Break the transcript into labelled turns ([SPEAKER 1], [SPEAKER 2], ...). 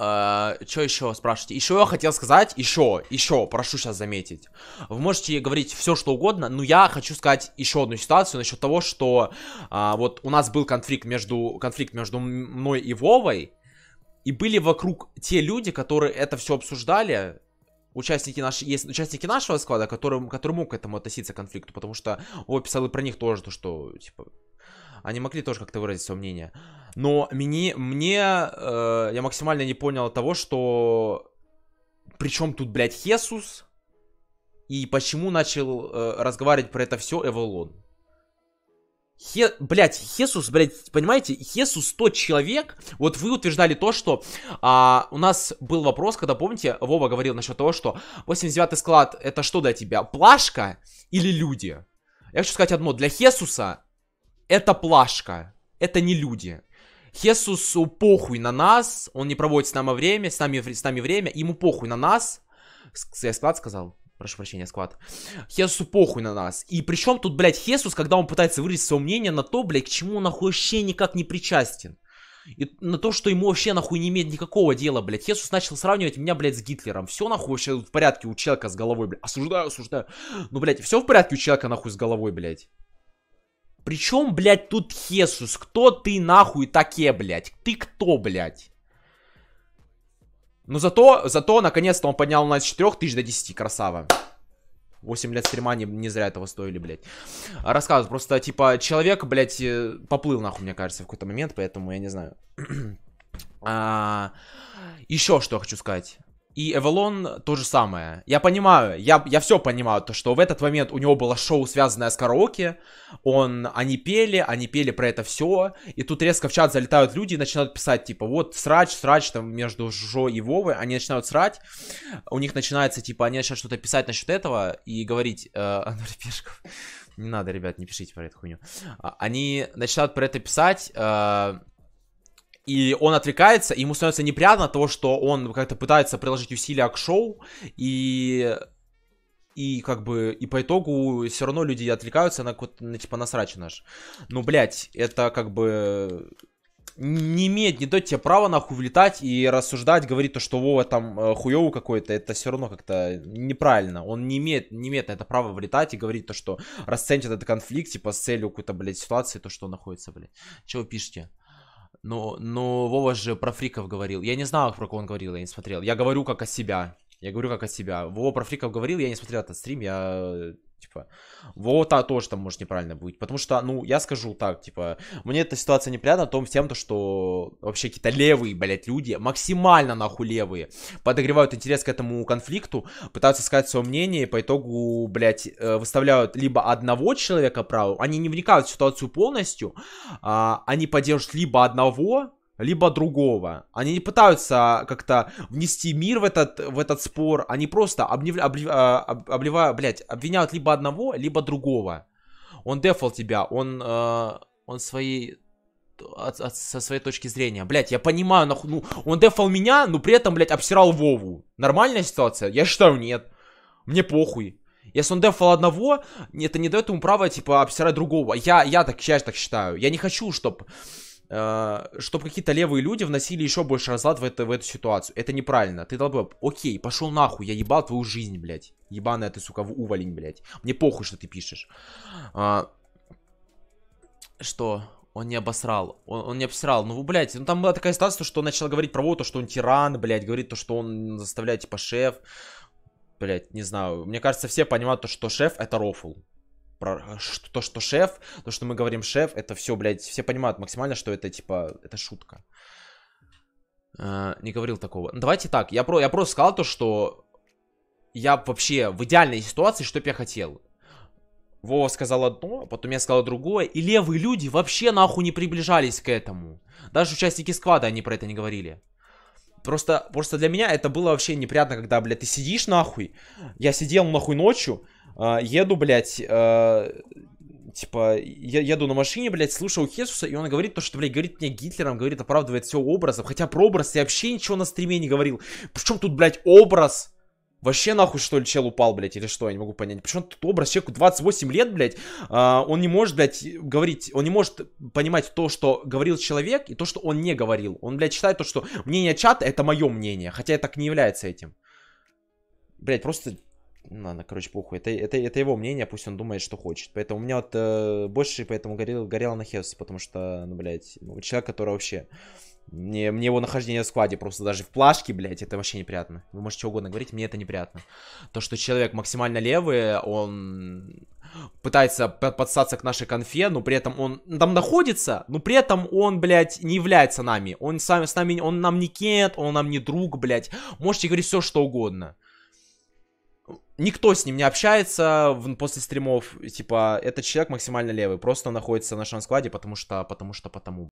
[SPEAKER 1] А, что еще спрашиваете? Еще я хотел сказать, еще, еще, прошу сейчас заметить. Вы можете говорить все, что угодно, но я хочу сказать еще одну ситуацию насчет того, что а, вот у нас был конфликт между, конфликт между мной и Вовой, и были вокруг те люди, которые это все обсуждали, участники наши, есть участники нашего склада, которым, который мог к этому относиться к конфликту, потому что Вова писал и про них тоже, то, что, типа, они могли тоже как-то выразить свое мнение. Но мне, мне э, я максимально не понял того, что... Причем тут, блядь, Хесус? И почему начал э, разговаривать про это все Эволон? Хе, блять, Хесус, блять, понимаете, Хесус тот человек, вот вы утверждали то, что а, у нас был вопрос, когда, помните, Вова говорил насчет того, что 89-й склад, это что для тебя, плашка или люди? Я хочу сказать одно, для Хесуса это плашка. Это не люди. Хесусу похуй на нас, он не проводит с нами время, с нами, с нами время, ему похуй на нас. Я склад сказал? Прошу прощения, склад. Хесусу похуй на нас. И причем тут, блядь, Хесус, когда он пытается выразить свое мнение на то, блядь, к чему он нахуй вообще никак не причастен. И на то, что ему вообще нахуй не имеет никакого дела, блядь. Хесус начал сравнивать меня, блядь, с Гитлером. Все нахуй вообще в порядке у человека с головой, блядь. Осуждаю, осуждаю. Ну, блядь, все в порядке у человека нахуй с головой, блядь. Причем, блядь, тут Хесус? Кто ты нахуй такие, блядь? Ты кто, блядь? Но ну, зато, зато, наконец-то он поднял нас с 4 тысяч до 10, красава. 8 лет стрима не, не зря этого стоили, блядь. Рассказываю, просто, типа, человек, блядь, э, поплыл, нахуй, мне кажется, в какой-то момент, поэтому я не знаю. а, еще что хочу сказать. И Эвалон то же самое. Я понимаю, я, я все понимаю, то, что в этот момент у него было шоу, связанное с караоке. Он, они пели, они пели про это все. И тут резко в чат залетают люди и начинают писать, типа, вот срач, срач там между Жо и Вовы, Они начинают срать. У них начинается, типа, они начинают что-то писать насчет этого и говорить, э, Пешков, не надо, ребят, не пишите про эту хуйню. А, они начинают про это писать, э, и он отвлекается, и ему становится неприятно от того, что он как-то пытается приложить усилия к шоу, и и как бы, и по итогу все равно люди отвлекаются на, на типа на срач наш. Ну, блять, это как бы не имеет, не дать тебе права нахуй влетать и рассуждать, говорить то, что Вова там э, хуёвый какой-то, это все равно как-то неправильно. Он не имеет, не имеет на это право влетать и говорить то, что расценит этот конфликт, типа, с целью какой-то, блядь, ситуации, то, что он находится, блядь. Чего пишете? Но, но Вова же про фриков говорил. Я не знал, про кого он говорил, я не смотрел. Я говорю как о себя. Я говорю как о себя. Вова про фриков говорил, я не смотрел этот стрим, я э, Типа, вот, а тоже там может неправильно будет. Потому что, ну, я скажу так, типа, мне эта ситуация неприятна том тем, то, что вообще какие-то левые, блядь, люди, максимально нахуй левые, подогревают интерес к этому конфликту, пытаются сказать свое мнение, и по итогу, блядь, э, выставляют либо одного человека правым, они не вникают в ситуацию полностью, а, они поддерживают либо одного, либо другого. Они не пытаются как-то внести мир в этот, в этот спор, они просто обнев... А, об... об... обливают, блядь, обвиняют либо одного, либо другого. Он дефол тебя, он, э... он своей от, от, со своей точки зрения. Блять, я понимаю, нахуй, ну, он дефал меня, но при этом, блядь, обсирал Вову. Нормальная ситуация? Я считаю, нет. Мне похуй. Если он дефал одного, это не дает ему права, типа, обсирать другого. Я, я так, я так считаю. Я не хочу, чтобы Э, чтобы какие-то левые люди вносили еще больше разлад в, это, в эту ситуацию. Это неправильно. Ты долбоеб. Окей, пошел нахуй, я ебал твою жизнь, блядь. Ебаная ты, сука, в уволень, блядь. Мне похуй, что ты пишешь. А, что? Он не обосрал. Он, он не обсрал. Ну, блядь, ну там была такая ситуация, что он начал говорить про то, что он тиран, блядь, говорит то, что он заставляет, типа, шеф. Блядь, не знаю. Мне кажется, все понимают то, что шеф это рофл про а, то, что шеф, то, что мы говорим шеф, это все, блядь, все понимают максимально, что это, типа, это шутка. Э, не говорил такого. Ну, давайте так, я, про, я просто сказал то, что я вообще в идеальной ситуации, что бы я хотел. Вова сказал одно, а потом я сказал другое, и левые люди вообще нахуй не приближались к этому. Даже участники сквада они про это не говорили. Просто, просто для меня это было вообще неприятно, когда, блядь, ты сидишь нахуй. Я сидел нахуй ночью, э, еду, блядь, э, типа, я еду на машине, блядь, слушал Хесуса, и он говорит то, что, блядь, говорит мне Гитлером, говорит, оправдывает все образом. Хотя про образ я вообще ничего на стриме не говорил. Причем тут, блядь, образ? Вообще нахуй что ли чел упал, блядь, или что, я не могу понять. Почему тут образ человеку 28 лет, блядь, а, он не может, блядь, говорить, он не может понимать то, что говорил человек, и то, что он не говорил. Он, блядь, считает то, что мнение чата это мое мнение, хотя это так не является этим. Блядь, просто ладно, короче, похуй. Это, это, это его мнение, пусть он думает, что хочет. Поэтому у меня вот э, больше, поэтому горел, горело на Хевсе, потому что, ну, блядь, ну, человек, который вообще мне, мне его нахождение в складе просто даже в плашке, блядь, это вообще неприятно. Вы можете что угодно говорить, мне это неприятно. То, что человек максимально левый, он пытается подстаться к нашей конфе, но при этом он там находится, но при этом он, блядь, не является нами. Он сам, с нами, он нам не кент, он нам не друг, блядь. Можете говорить все, что угодно. Никто с ним не общается в, после стримов. Типа, этот человек максимально левый. Просто находится в нашем складе, потому что, потому что, потому.